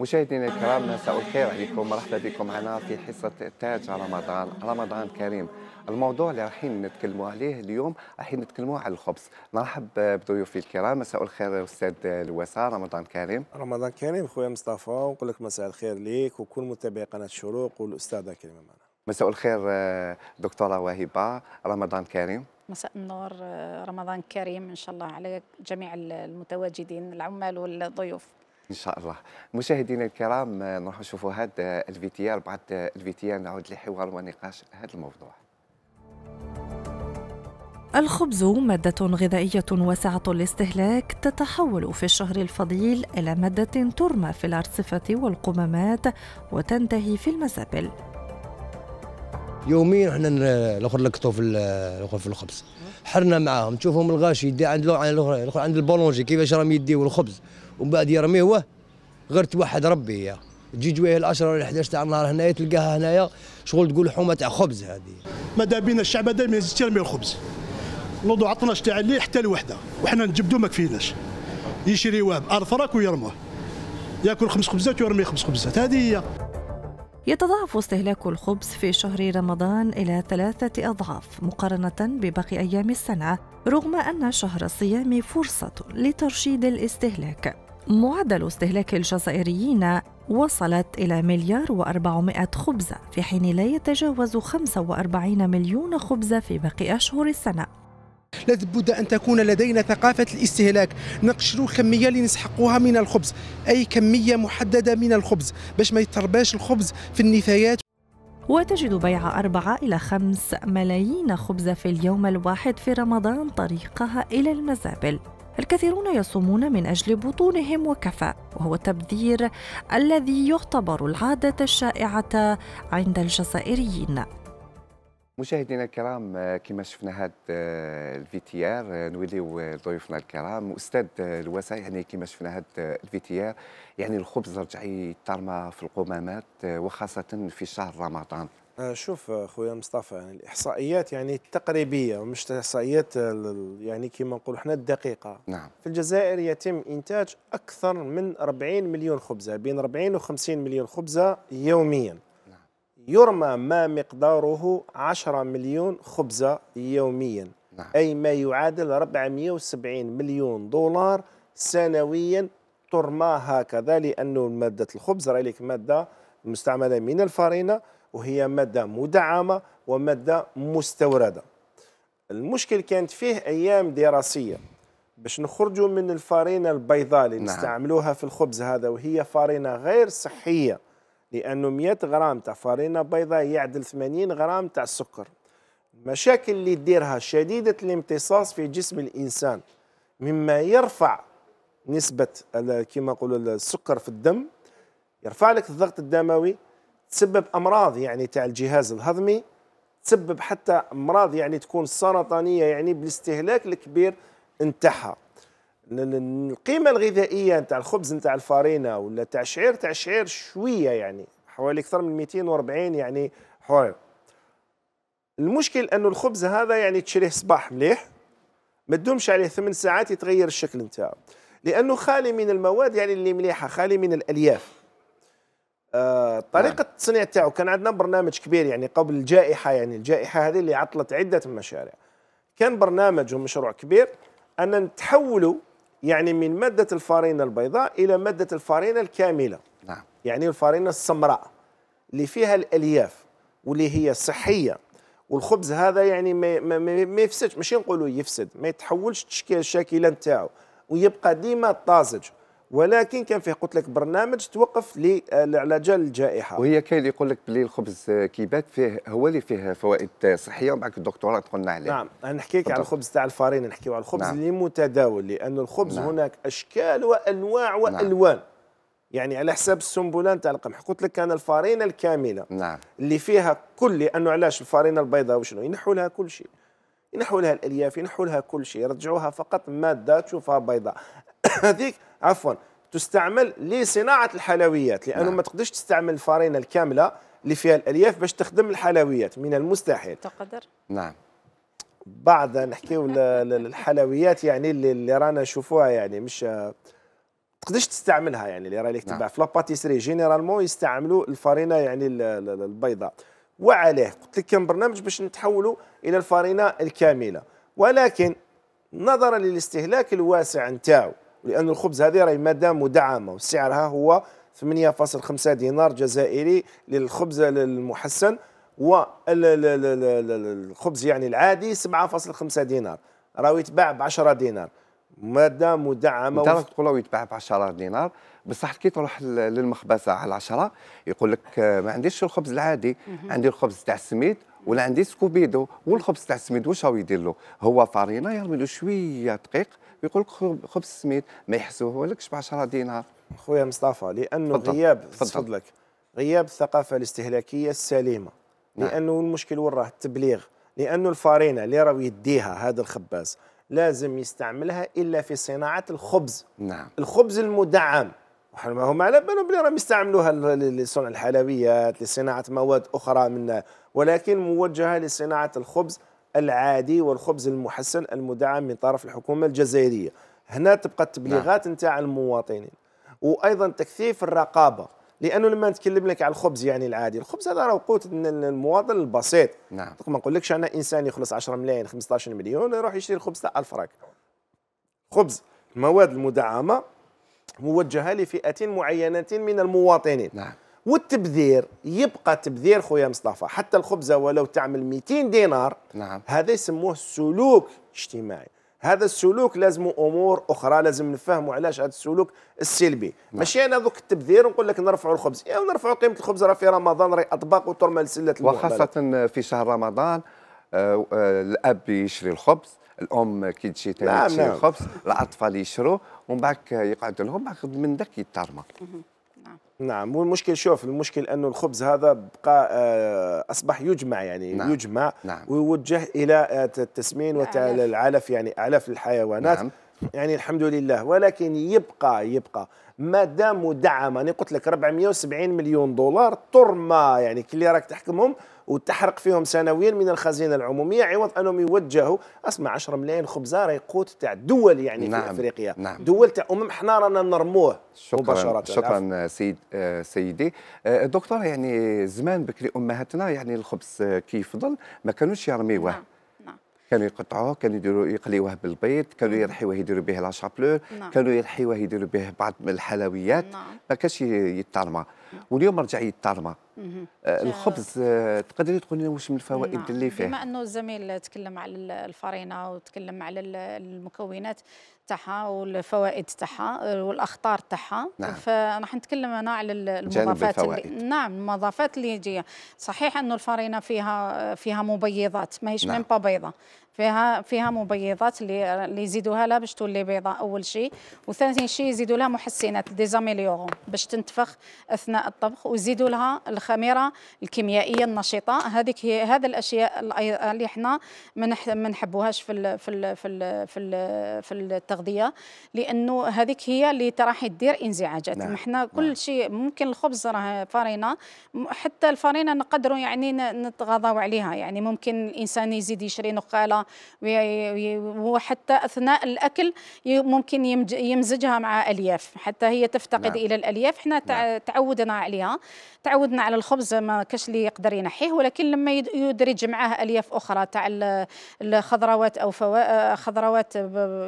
مشاهدينا الكرام مساء الخير عليكم مرحبا بكم معنا في حصة تاج رمضان رمضان كريم الموضوع اللي رايحين نتكلموا عليه اليوم رايحين نتكلموا على الخبز نرحب بضيوفي الكرام مساء الخير استاذ الوسا رمضان كريم رمضان كريم خويا مصطفى ونقول لك مساء الخير ليك وكل متابعي قناة الشروق والأستاذة كريمة معنا مساء الخير دكتورة وهبة رمضان كريم مساء النور رمضان كريم ان شاء الله على جميع المتواجدين العمال والضيوف ان شاء الله مشاهدينا الكرام نروح نشوفوا هذا الفيتيار بعد الفيتيار نعود لحوار ونقاش هذا الموضوع الخبز مادة غذائية واسعة الاستهلاك تتحول في الشهر الفضيل إلى مادة ترمى في الأرصفة والقمامات وتنتهي في المزابل يوميا احنا الاخر لقطوا في الاخر في الخبز حرنا معاهم تشوفهم الغاشي يدي عند عند البولونجي كيفاش راهم يديوا الخبز ومن بعد يرميوه غير توحد ربي يا تجي جويه ال10 ولا 11 تاع النهار هنايا تلقاها هنايا شغل تقول حومه تاع خبز هذه ماذا بينا الشعب هذا ما يزيدش يرمي الخبز نوضوا 12 تاع الليل حتى الوحده وحنا نجبدوا ما كفيناش يشريوه بارفراك ويرموه ياكل خمس خبزات ويرمي خمس خبزات هذه هي يتضاعف استهلاك الخبز في شهر رمضان إلى ثلاثة أضعاف مقارنة بباقي أيام السنة رغم أن شهر الصيام فرصة لترشيد الاستهلاك معدل استهلاك الجزائريين وصلت إلى مليار وأربعمائة خبزة في حين لا يتجاوز 45 مليون خبزة في باقي أشهر السنة لابد أن تكون لدينا ثقافة الاستهلاك نقشر الكمية اللي نسحقوها من الخبز أي كمية محددة من الخبز باش ما يترباش الخبز في النفايات وتجد بيع أربعة إلى خمس ملايين خبز في اليوم الواحد في رمضان طريقها إلى المزابل الكثيرون يصومون من أجل بطونهم وكفاء وهو التبذير الذي يعتبر العادة الشائعة عند الجزائريين مشاهدينا الكرام آه، كما شفنا هذا آه، الفي تي ار آه، نوليو ضيوفنا الكرام استاذ الوسا يعني كما شفنا هذا الفي تي ار يعني الخبز رجع يترمى في القمامات وخاصه في شهر رمضان شوف خويا مصطفى يعني الاحصائيات يعني التقريبيه مش الاحصائيات يعني كما نقولوا حنا الدقيقه نعم في الجزائر يتم انتاج اكثر من 40 مليون خبزه بين 40 و 50 مليون خبزه يوميا يرمى ما مقداره 10 مليون خبزة يوميا نعم. أي ما يعادل 470 مليون دولار سنويا ترمى هكذا لأن مادة الخبز رأيك مادة مستعملة من الفارينة وهي مادة مدعمة ومادة مستوردة المشكل كانت فيه أيام دراسية باش نخرجوا من الفارينة البيضاء اللي نعم. نستعملوها في الخبز هذا وهي فارينة غير صحية لأنه 100 غرام تاع فرينة بيضاء يعدل 80 غرام تاع السكر المشاكل اللي تديرها شديدة الامتصاص في جسم الإنسان مما يرفع نسبة كما نقولوا السكر في الدم يرفع لك الضغط الدموي تسبب أمراض يعني تاع الجهاز الهضمي تسبب حتى أمراض يعني تكون سرطانية يعني بالاستهلاك الكبير نتاعها القيمه الغذائيه نتاع الخبز نتاع الفارينه ولا تاع الشعير تاع الشعير شويه يعني حوالي اكثر من 240 يعني حوالي المشكل انه الخبز هذا يعني تشريه صباح مليح ما تدومش عليه ثمان ساعات يتغير الشكل نتاعو لانه خالي من المواد يعني اللي مليحه خالي من الالياف آه طريقه نعم. التصنيع تاعو كان عندنا برنامج كبير يعني قبل الجائحه يعني الجائحه هذه اللي عطلت عده مشاريع كان برنامج ومشروع كبير ان نتحولوا يعني من مادة الفارينة البيضاء إلى مادة الفارينة الكاملة نعم. يعني الفارينة السمراء اللي فيها الألياف واللي هي صحية والخبز هذا يعني ما, ما, ما يفسدش ماشي نقولوا يفسد ما يتحولش الشكل الشاكله نتاعو ويبقى ديما طازج ولكن كان فيه قلت لك برنامج توقف على جال الجائحه وهي كاين اللي يقول لك بلي الخبز كيبات فيه هو اللي فيه فوائد صحيه ومعك الدكتوراه تقولنا عليه نعم نحكي لك على الخبز تاع الفارين نحكيو على الخبز نعم. اللي متداول لان الخبز نعم. هناك اشكال وانواع نعم. والوان نعم. يعني على حساب السنبله نتاع القمح قلت لك كان الفارينه الكامله نعم. اللي فيها كل لانه علاش الفارينه البيضاء وشنو ينحوا لها كل شيء ينحوا لها الالياف ينحوا لها كل شيء يرجعوها فقط ماده تشوفها بيضاء هذيك عفوا تستعمل لصناعه الحلويات لانه نعم. ما تقدرش تستعمل الفرينه الكامله اللي فيها الالياف باش تخدم الحلويات من المستحيل تقدر نعم بعد نحكيو الحلويات يعني اللي, اللي رانا نشوفوها يعني مش تقدرش تستعملها يعني اللي راهي تباع نعم. في لاباتيسري جينيرالمون يستعملوا الفرينه يعني البيضاء وعليه قلت لك كان برنامج باش نتحولوا الى الفرينه الكامله ولكن نظرا للاستهلاك الواسع نتاعو لأن الخبز هذه راهي مادة مدعمة وسعرها هو 8.5 دينار جزائري للخبز المحسن والخبز يعني العادي 7.5 دينار راهو يتباع ب 10 دينار ماده مدعمه انت تقول يتباع ب 10 دينار بصح كي تروح للمخبزه على 10 يقول لك آه، ما عنديش الخبز العادي عندي الخبز تاع السميد ولا عندي سكوبيدو والخبز تاع السميد واش راهو يدير له هو فارينه يرمي له شويه دقيق ويقول لك خبز سميد ما يحسوه لكش ب 10 دينار خويا مصطفى لانه فضل. غياب تفضل لك غياب الثقافه الاستهلاكيه السليمه نعم. لانه المشكل وين راه التبليغ لانه الفارينه اللي راه يديها هذا الخباز لازم يستعملها الا في صناعه الخبز نعم الخبز المدعم ما هما على بالهم بلي راهم يستعملوها لصنع الحلويات لصناعه مواد اخرى من ولكن موجهه لصناعه الخبز العادي والخبز المحسن المدعم من طرف الحكومه الجزائريه هنا تبقى التبليغات نعم. نتاع المواطنين وايضا تكثيف الرقابه لانه لما نتكلم لك على الخبز يعني العادي الخبز هذا راه قوت المواطن البسيط نعم ما نقولكش انا انسان يخلص 10 ملايين 15 مليون يروح يشتري الخبز تاع 1000 خبز المواد المدعمه موجهه لفئه معينه من المواطنين نعم والتبذير يبقى تبذير خويا مصطفى حتى الخبزه ولو تعمل 200 دينار نعم. هذا يسموه سلوك اجتماعي هذا السلوك لازم امور اخرى لازم نفهموا علاش هذا السلوك السلبي نعم. ماشي انا ذوك التبذير ونقول لك نرفعوا الخبز يا يعني نرفع قيمه الخبز راه في رمضان راهي اطباق وترمى لسله المقبلة. وخاصه في شهر رمضان آه آه الاب يشري الخبز الام كي تجي تشري نعم، نعم. الخبز الاطفال يشرو ومن بعد يقعد لهم من ذاك يترمى نعم نعم والمشكل شوف المشكل انه الخبز هذا بقى آه، اصبح يجمع يعني نعم. يجمع نعم. ويوجه الى آه، التسمين وتعاليف العلف يعني اعلاف الحيوانات نعم. يعني الحمد لله ولكن يبقى يبقى مادة دعم أنا قلت لك 470 مليون دولار ترمى يعني كي اللي راك تحكمهم وتحرق فيهم سنويا من الخزينة العمومية عوض أنهم يوجهوا أسمع 10 ملايين خبزة راهي قوت تاع دول يعني نعم في أفريقيا نعم دول تاع أمم حنا رانا نرموه شكرا مباشرة شكرا سيد آه، سيدي آه، دكتور يعني زمان بكري أمهاتنا يعني الخبز كيفضل ما كانوش يرميوه نعم. كانوا يقطعوه كانوا يديروا يقليوه بالبيض كانوا يرحيوه يديروا به لا نعم. كانوا يرحيوه يديروا به بعض من الحلويات نعم. ما كانش يتطرمى واليوم رجع يتطرمى آه، الخبز آه، تقدري تقولي واش من الفوائد نعم. اللي فيه بما انه الزميل تكلم على الفرينه وتكلم على المكونات تاعها والفوائد تاعها آه، والاخطار تاعها نعم. فراح نتكلم انا على المضافات اللي نعم المضافات اللي جايه صحيح انه الفرينه فيها فيها مبيضات ماهيش نعم. من بيضه فيها فيها مبيضات اللي اللي يزيدوها لها باش تولي بيضاء اول شيء وثاني شيء يزيدوا لها محسنات ديزاميليورون باش تنتفخ اثناء الطبخ ويزيدوا لها الخميره الكيميائيه النشطه هذيك هي هذا الاشياء اللي حنا ما نحبوهاش في الـ في الـ في الـ في, الـ في التغذيه لانه هذيك هي اللي راح تدير انزعاجات نعم. حنا نعم. كل نعم. شيء ممكن الخبز راه فرينه حتى الفرينه نقدروا يعني نتغاضوا عليها يعني ممكن الانسان يزيد يشري نقاله وحتى أثناء الأكل ممكن يمزجها مع ألياف حتى هي تفتقد نعم. إلى الألياف احنا نعم. تعودنا عليها تعودنا على الخبز ما كاش اللي يقدر ينحيه ولكن لما يدرج معاه ألياف أخرى تاع الخضروات أو خضروات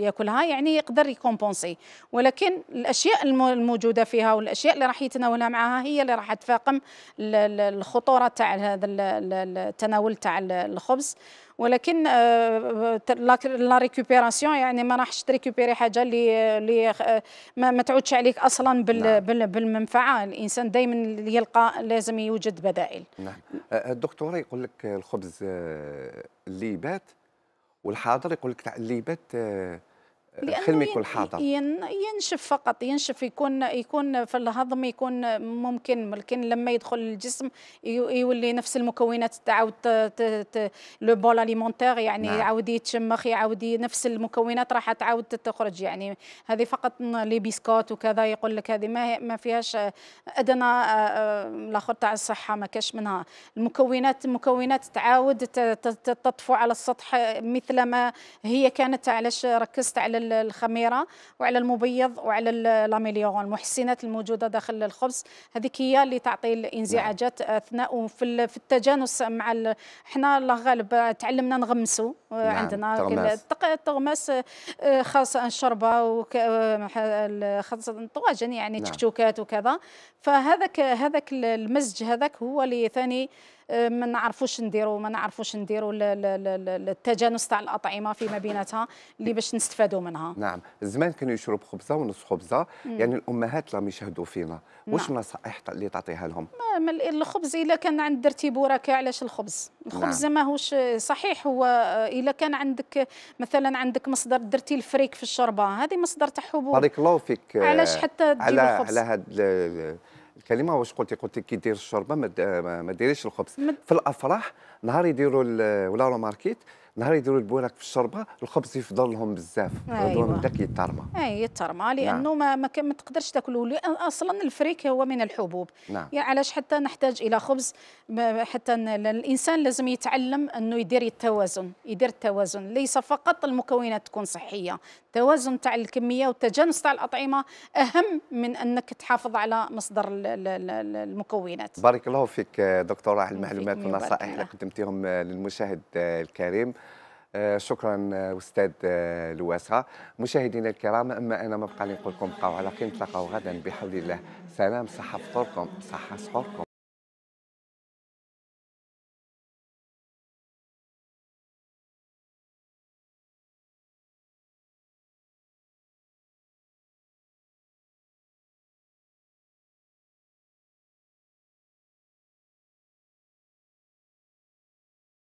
ياكلها يعني يقدر يكومبونسي ولكن الأشياء الموجودة فيها والأشياء اللي راح يتناولها معها هي اللي راح تفاقم الخطورة تاع هذا التناول تاع الخبز ولكن آه، لا ريكوبيراسيون يعني ما راحش تريكوبيري حاجه اللي اللي آه، ما تعودش عليك اصلا بال نعم. بالمنفعه الانسان دائما يلقى لازم يوجد بدائل نعم آه، الدكتور يقول لك الخبز اللي بات والحاضر يقول لك اللي بات خلمك والحاضر ينشف فقط ينشف يكون يكون في الهضم يكون ممكن لكن لما يدخل الجسم يولي نفس المكونات تعاود لو بول اليمونتير يعني نعم. يعاود يتشمخ يعاود نفس المكونات راح تعاود تخرج يعني هذه فقط لي بيسكوت وكذا يقول لك هذه ما ما فيهاش ادنى آه، آه، الاخر تاع الصحه ما كاش منها المكونات مكونات تعاود تطفو على السطح مثل ما هي كانت علاش ركزت على الخميره وعلى المبيض وعلى لاميليون المحسنات الموجوده داخل الخبز هذيك هي اللي تعطي الانزعاجات نعم. اثناء وفي في التجانس مع ال... حنا الله غالب تعلمنا نغمسوا آه، نعم. عندنا تغماس. آه، خاصه الشربه وك... آه، خاصه الطواجن يعني نعم. تكتوكات وكذا فهذاك هذاك المزج هذاك هو اللي ثاني ما نعرفوش نديروا ما نعرفوش نديروا التجانس تاع الاطعمه فيما بيناتها اللي باش نستفادوا منها نعم زمان كانوا يشرب خبزه ونص خبزه يعني الامهات راهم يشهدوا فينا واش نعم. النصائح اللي تعطيها لهم الخبز اذا كان عند درتي بوراك علاش الخبز الخبز نعم. ماهوش صحيح هو اذا آه، كان عندك مثلا عندك مصدر درتي الفريك في الشوربه هذه مصدر تاع حبوب بارك الله فيك علاش حتى آه، تجيب على الخبز على هذا الكلمه واش قلتي قلتي كي دير الشوربه ما ديريش الخبز مد... في الافراح نهار يديروا ولا ماركيت نهار يديروا البوراك في الشوربه الخبز يفضل لهم بزاف هذو أيوة. من داك يترمى اي يترمى نعم. لانه نعم. ما ما تقدرش تاكلوا اصلا الفريك هو من الحبوب نعم. يعني علاش حتى نحتاج الى خبز حتى الانسان لازم يتعلم انه يدير التوازن يدير التوازن ليس فقط المكونات تكون صحيه التوازن تاع الكميه والتجانس تاع الاطعمه اهم من انك تحافظ على مصدر المكونات بارك الله فيك دكتوره على المعلومات والنصائح اللي قدمتيهم آه، للمشاهد آه، الكريم آه، شكرا استاذ الواسعه مشاهدينا الكرام اما انا ما بقى لي نقول لكم بقاو على خير نتلاقاو غدا بحول الله سلام صحه فطوركم صحه سحوركم